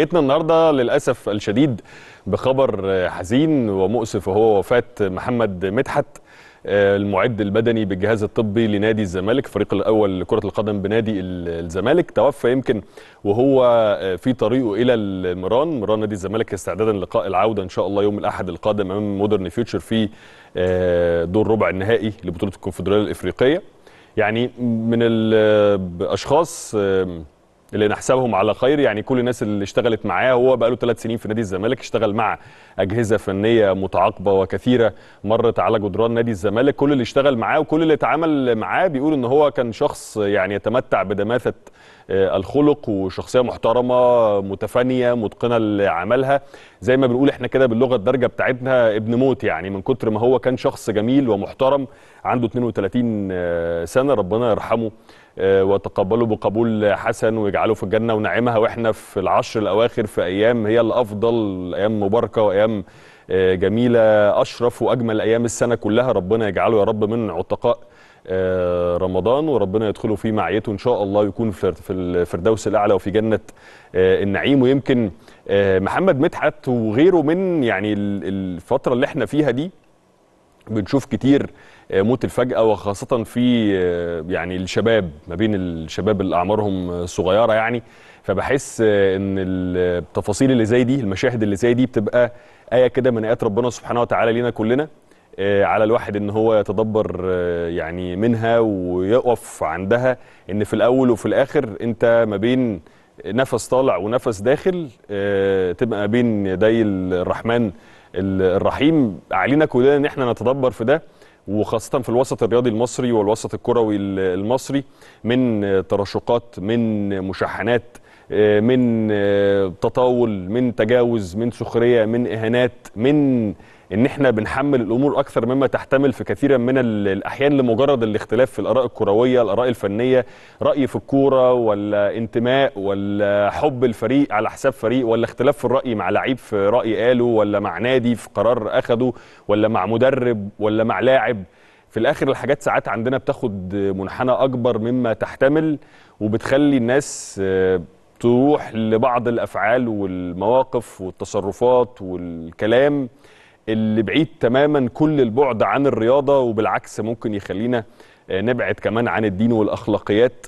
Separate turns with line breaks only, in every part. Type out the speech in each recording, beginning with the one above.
جئتنا النهارده للاسف الشديد بخبر حزين ومؤسف وهو وفاه محمد مدحت آه، المعد البدني بالجهاز الطبي لنادي الزمالك الفريق الاول لكره القدم بنادي الزمالك توفى يمكن وهو آه، في طريقه الى المران مران نادي الزمالك استعدادا لقاء العوده ان شاء الله يوم الاحد القادم امام مودرن فيوتشر في آه، دور ربع النهائي لبطوله الكونفدراليه الافريقيه يعني من الاشخاص اللي نحسبهم على خير يعني كل الناس اللي اشتغلت معاه هو بقى له ثلاث سنين في نادي الزمالك اشتغل مع اجهزه فنيه متعاقبه وكثيره مرت على جدران نادي الزمالك كل اللي اشتغل معاه وكل اللي اتعامل معاه بيقول ان هو كان شخص يعني يتمتع بدماثه آه، الخلق وشخصيه محترمه متفانيه متقنه لعملها زي ما بنقول احنا كده باللغه الدارجه بتاعتنا ابن موت يعني من كتر ما هو كان شخص جميل ومحترم عنده 32 آه، سنه ربنا يرحمه آه، وتقبله بقبول حسن ويجعله في الجنه ونعمها واحنا في العشر الاواخر في ايام هي الافضل ايام مباركه وايام آه، جميله اشرف واجمل ايام السنه كلها ربنا يجعله يا رب من عتقاء آه، رمضان وربنا يدخله في معيته ان شاء الله يكون في الفردوس الاعلى وفي جنه النعيم ويمكن محمد مدحت وغيره من يعني الفتره اللي احنا فيها دي بنشوف كتير آه، موت الفجأة وخاصة في آه، يعني الشباب ما بين الشباب اللي أعمارهم صغيرة يعني فبحس آه، إن التفاصيل اللي زي دي المشاهد اللي زي دي بتبقى آية كده من آيات ربنا سبحانه وتعالى لينا كلنا على الواحد إن هو يتدبر يعني منها ويقف عندها إن في الأول وفي الآخر أنت ما بين نفس طالع ونفس داخل تبقى ما بين يدي الرحمن الرحيم علينا كلنا ان احنا نتدبر في ده وخاصة في الوسط الرياضي المصري والوسط الكروي المصري من ترشقات من مشاحنات آه، من آه، تطاول من تجاوز من سخرية من إهانات من ان احنا بنحمل الامور اكثر مما تحتمل في كثيرا من الاحيان لمجرد الاختلاف في الاراء الكرويه الاراء الفنيه راي في الكوره ولا انتماء ولا حب الفريق على حساب فريق ولا اختلاف في الراي مع لعيب في راي قاله ولا مع نادي في قرار اخده ولا مع مدرب ولا مع لاعب في الاخر الحاجات ساعات عندنا بتاخد منحنى اكبر مما تحتمل وبتخلي الناس آه، تروح لبعض الافعال والمواقف والتصرفات والكلام اللي بعيد تماما كل البعد عن الرياضه وبالعكس ممكن يخلينا آه، نبعد كمان عن الدين والاخلاقيات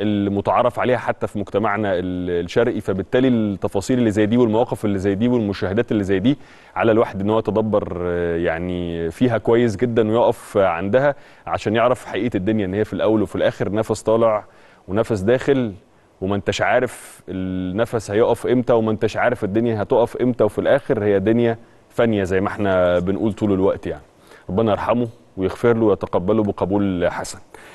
المتعارف عليها حتى في مجتمعنا الشرقي فبالتالي التفاصيل اللي زي دي والمواقف اللي زي دي والمشاهدات اللي زي دي على الواحد ان هو يتدبر آه، يعني فيها كويس جدا ويقف عندها عشان يعرف حقيقه الدنيا ان هي في الاول وفي الاخر نفس طالع ونفس داخل وما انتش عارف النفس هيقف امتى وما انتش عارف الدنيا هتقف امتى وفي الاخر هي دنيا فانيه زي ما احنا بنقول طول الوقت يعني ربنا يرحمه ويغفر له ويتقبله بقبول حسن